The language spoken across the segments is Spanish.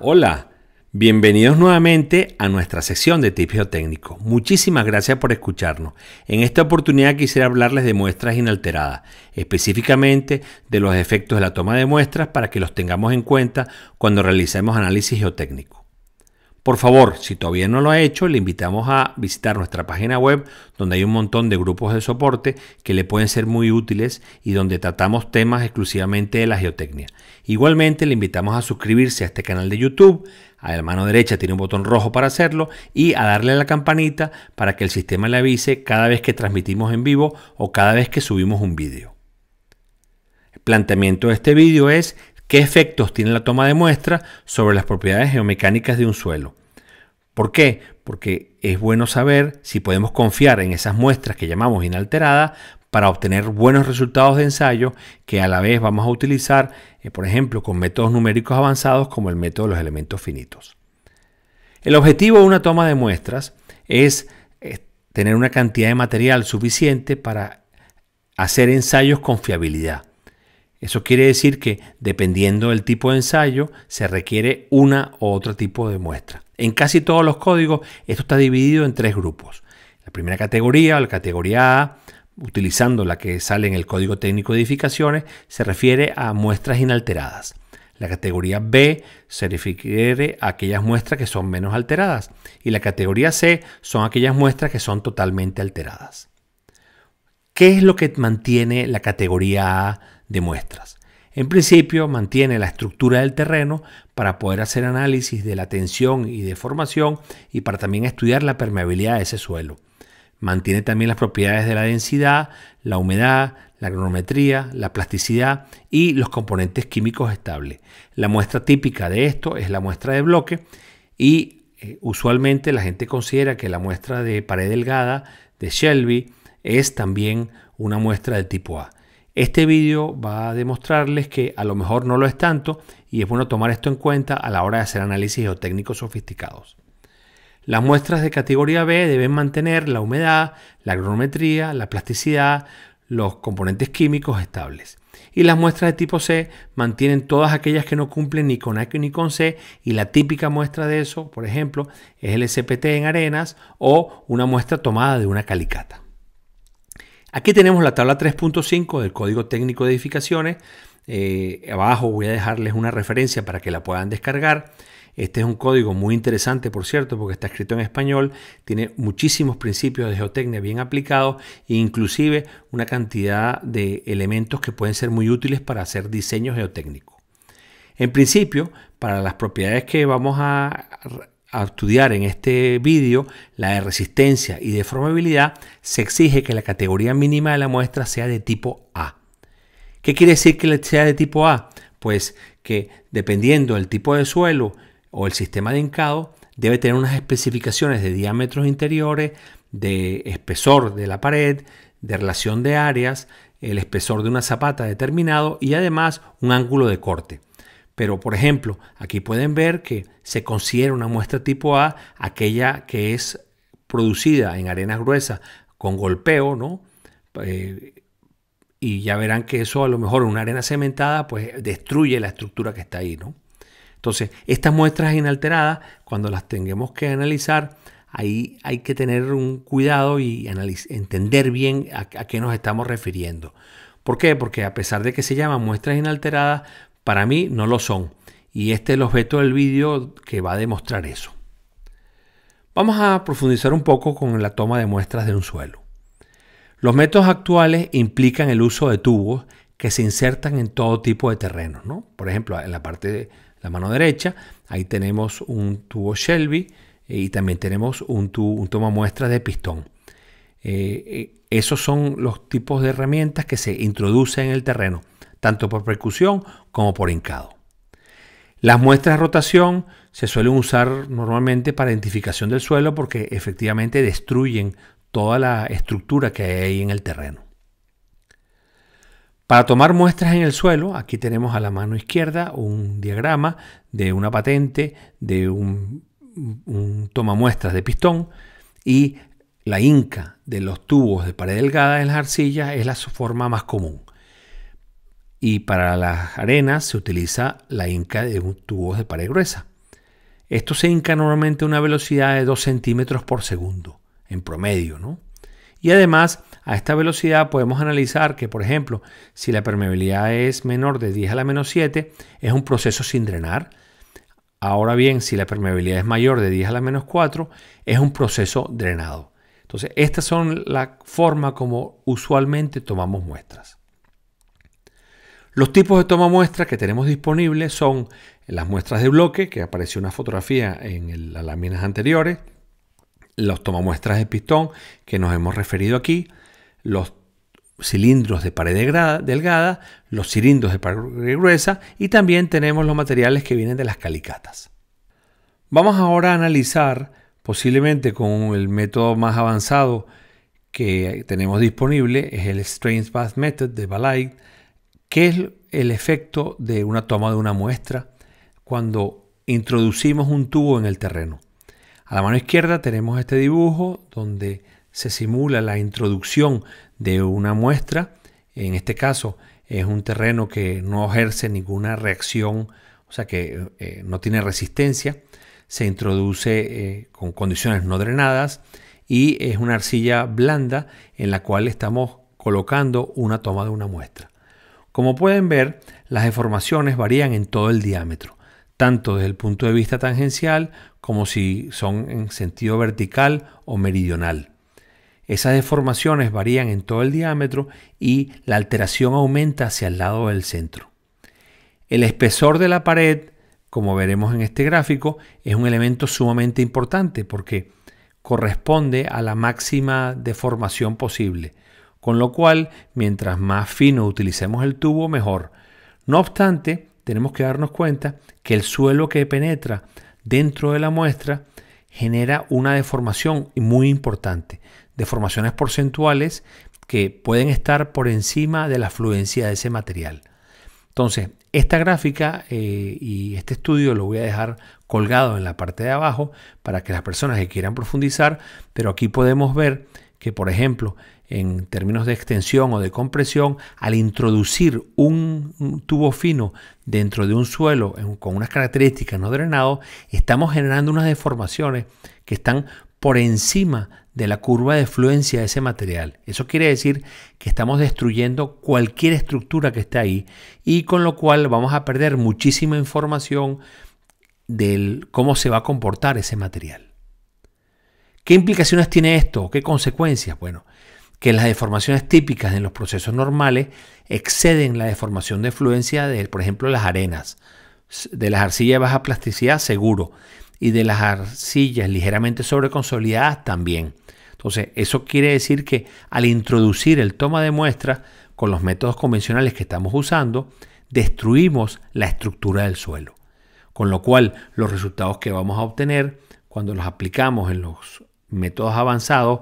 Hola, bienvenidos nuevamente a nuestra sección de tips geotécnicos. Muchísimas gracias por escucharnos. En esta oportunidad quisiera hablarles de muestras inalteradas, específicamente de los efectos de la toma de muestras para que los tengamos en cuenta cuando realicemos análisis geotécnico. Por favor, si todavía no lo ha hecho, le invitamos a visitar nuestra página web donde hay un montón de grupos de soporte que le pueden ser muy útiles y donde tratamos temas exclusivamente de la geotecnia. Igualmente le invitamos a suscribirse a este canal de YouTube, a la mano derecha tiene un botón rojo para hacerlo y a darle a la campanita para que el sistema le avise cada vez que transmitimos en vivo o cada vez que subimos un vídeo. El planteamiento de este vídeo es qué efectos tiene la toma de muestra sobre las propiedades geomecánicas de un suelo. ¿Por qué? Porque es bueno saber si podemos confiar en esas muestras que llamamos inalteradas para obtener buenos resultados de ensayo que a la vez vamos a utilizar, eh, por ejemplo, con métodos numéricos avanzados como el método de los elementos finitos. El objetivo de una toma de muestras es eh, tener una cantidad de material suficiente para hacer ensayos con fiabilidad. Eso quiere decir que, dependiendo del tipo de ensayo, se requiere una u otro tipo de muestra. En casi todos los códigos, esto está dividido en tres grupos. La primera categoría, la categoría A, utilizando la que sale en el código técnico de edificaciones, se refiere a muestras inalteradas. La categoría B se refiere a aquellas muestras que son menos alteradas y la categoría C son aquellas muestras que son totalmente alteradas. ¿Qué es lo que mantiene la categoría A de muestras. En principio mantiene la estructura del terreno para poder hacer análisis de la tensión y deformación y para también estudiar la permeabilidad de ese suelo. Mantiene también las propiedades de la densidad, la humedad, la cronometría, la plasticidad y los componentes químicos estables. La muestra típica de esto es la muestra de bloque y eh, usualmente la gente considera que la muestra de pared delgada de Shelby es también una muestra de tipo A. Este vídeo va a demostrarles que a lo mejor no lo es tanto y es bueno tomar esto en cuenta a la hora de hacer análisis geotécnicos sofisticados. Las muestras de categoría B deben mantener la humedad, la cronometría, la plasticidad, los componentes químicos estables. Y las muestras de tipo C mantienen todas aquellas que no cumplen ni con A ni con C y la típica muestra de eso, por ejemplo, es el SPT en arenas o una muestra tomada de una calicata. Aquí tenemos la tabla 3.5 del Código Técnico de Edificaciones. Eh, abajo voy a dejarles una referencia para que la puedan descargar. Este es un código muy interesante, por cierto, porque está escrito en español, tiene muchísimos principios de geotecnia bien aplicados e inclusive una cantidad de elementos que pueden ser muy útiles para hacer diseño geotécnico. En principio, para las propiedades que vamos a a estudiar en este vídeo, la de resistencia y deformabilidad, se exige que la categoría mínima de la muestra sea de tipo A. ¿Qué quiere decir que sea de tipo A? Pues que dependiendo del tipo de suelo o el sistema de hincado, debe tener unas especificaciones de diámetros interiores, de espesor de la pared, de relación de áreas, el espesor de una zapata determinado y además un ángulo de corte. Pero, por ejemplo, aquí pueden ver que se considera una muestra tipo A aquella que es producida en arenas gruesas con golpeo, ¿no? Eh, y ya verán que eso a lo mejor una arena cementada pues destruye la estructura que está ahí, ¿no? Entonces, estas muestras inalteradas, cuando las tengamos que analizar, ahí hay que tener un cuidado y entender bien a, a qué nos estamos refiriendo. ¿Por qué? Porque a pesar de que se llaman muestras inalteradas, para mí no lo son y este es el objeto del vídeo que va a demostrar eso. Vamos a profundizar un poco con la toma de muestras de un suelo. Los métodos actuales implican el uso de tubos que se insertan en todo tipo de terrenos. Por ejemplo, en la parte de la mano derecha, ahí tenemos un tubo Shelby eh, y también tenemos un, tubo, un toma muestra de pistón. Eh, eh, esos son los tipos de herramientas que se introducen en el terreno tanto por percusión como por hincado. Las muestras de rotación se suelen usar normalmente para identificación del suelo porque efectivamente destruyen toda la estructura que hay ahí en el terreno. Para tomar muestras en el suelo, aquí tenemos a la mano izquierda un diagrama de una patente de un, un toma muestras de pistón y la inca de los tubos de pared delgada en las arcillas es la forma más común y para las arenas se utiliza la inca de tubos de pared gruesa. Esto se inca normalmente a una velocidad de 2 centímetros por segundo, en promedio, ¿no? Y además, a esta velocidad podemos analizar que, por ejemplo, si la permeabilidad es menor de 10 a la menos 7, es un proceso sin drenar. Ahora bien, si la permeabilidad es mayor de 10 a la menos 4, es un proceso drenado. Entonces, estas son la forma como usualmente tomamos muestras. Los tipos de toma muestra que tenemos disponibles son las muestras de bloque, que apareció una fotografía en las láminas anteriores, los tomamuestras de pistón que nos hemos referido aquí, los cilindros de pared delgada, los cilindros de pared gruesa y también tenemos los materiales que vienen de las calicatas. Vamos ahora a analizar, posiblemente con el método más avanzado que tenemos disponible, es el Strange Bath Method de Balite, ¿Qué es el efecto de una toma de una muestra cuando introducimos un tubo en el terreno? A la mano izquierda tenemos este dibujo donde se simula la introducción de una muestra. En este caso es un terreno que no ejerce ninguna reacción, o sea que eh, no tiene resistencia. Se introduce eh, con condiciones no drenadas y es una arcilla blanda en la cual estamos colocando una toma de una muestra. Como pueden ver, las deformaciones varían en todo el diámetro, tanto desde el punto de vista tangencial como si son en sentido vertical o meridional. Esas deformaciones varían en todo el diámetro y la alteración aumenta hacia el lado del centro. El espesor de la pared, como veremos en este gráfico, es un elemento sumamente importante porque corresponde a la máxima deformación posible con lo cual mientras más fino utilicemos el tubo mejor. No obstante, tenemos que darnos cuenta que el suelo que penetra dentro de la muestra genera una deformación muy importante, deformaciones porcentuales que pueden estar por encima de la fluencia de ese material. Entonces, esta gráfica eh, y este estudio lo voy a dejar colgado en la parte de abajo para que las personas que quieran profundizar, pero aquí podemos ver que, por ejemplo, en términos de extensión o de compresión, al introducir un tubo fino dentro de un suelo con unas características no drenado, estamos generando unas deformaciones que están por encima de la curva de fluencia de ese material. Eso quiere decir que estamos destruyendo cualquier estructura que está ahí y con lo cual vamos a perder muchísima información del cómo se va a comportar ese material. ¿Qué implicaciones tiene esto? ¿Qué consecuencias? Bueno, que las deformaciones típicas en los procesos normales exceden la deformación de fluencia de, por ejemplo, las arenas, de las arcillas de baja plasticidad seguro, y de las arcillas ligeramente sobreconsolidadas también. Entonces, eso quiere decir que al introducir el toma de muestra con los métodos convencionales que estamos usando, destruimos la estructura del suelo. Con lo cual, los resultados que vamos a obtener cuando los aplicamos en los métodos avanzados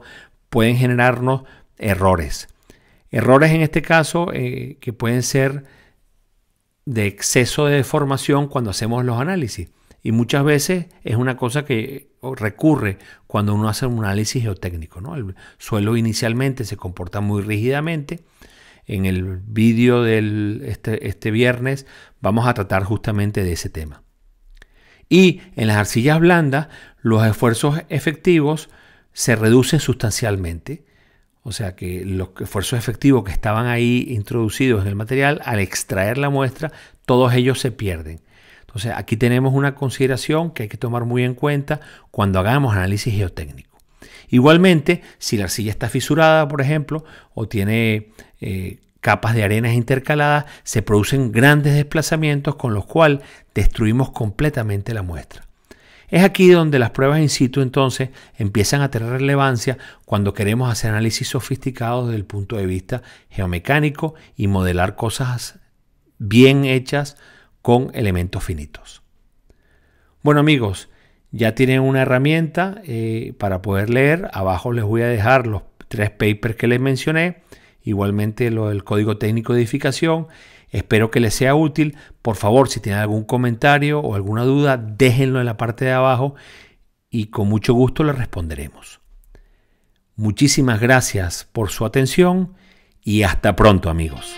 pueden generarnos errores. Errores en este caso eh, que pueden ser de exceso de deformación cuando hacemos los análisis. Y muchas veces es una cosa que recurre cuando uno hace un análisis geotécnico. El suelo inicialmente se comporta muy rígidamente. En el vídeo de este, este viernes vamos a tratar justamente de ese tema. Y en las arcillas blandas, los esfuerzos efectivos se reducen sustancialmente o sea que los esfuerzos efectivos que estaban ahí introducidos en el material, al extraer la muestra, todos ellos se pierden. Entonces aquí tenemos una consideración que hay que tomar muy en cuenta cuando hagamos análisis geotécnico. Igualmente, si la arcilla está fisurada, por ejemplo, o tiene eh, capas de arenas intercaladas, se producen grandes desplazamientos con los cuales destruimos completamente la muestra. Es aquí donde las pruebas in situ entonces empiezan a tener relevancia cuando queremos hacer análisis sofisticados desde el punto de vista geomecánico y modelar cosas bien hechas con elementos finitos. Bueno amigos, ya tienen una herramienta eh, para poder leer. Abajo les voy a dejar los tres papers que les mencioné, igualmente lo del código técnico de edificación Espero que les sea útil. Por favor, si tienen algún comentario o alguna duda, déjenlo en la parte de abajo y con mucho gusto les responderemos. Muchísimas gracias por su atención y hasta pronto amigos.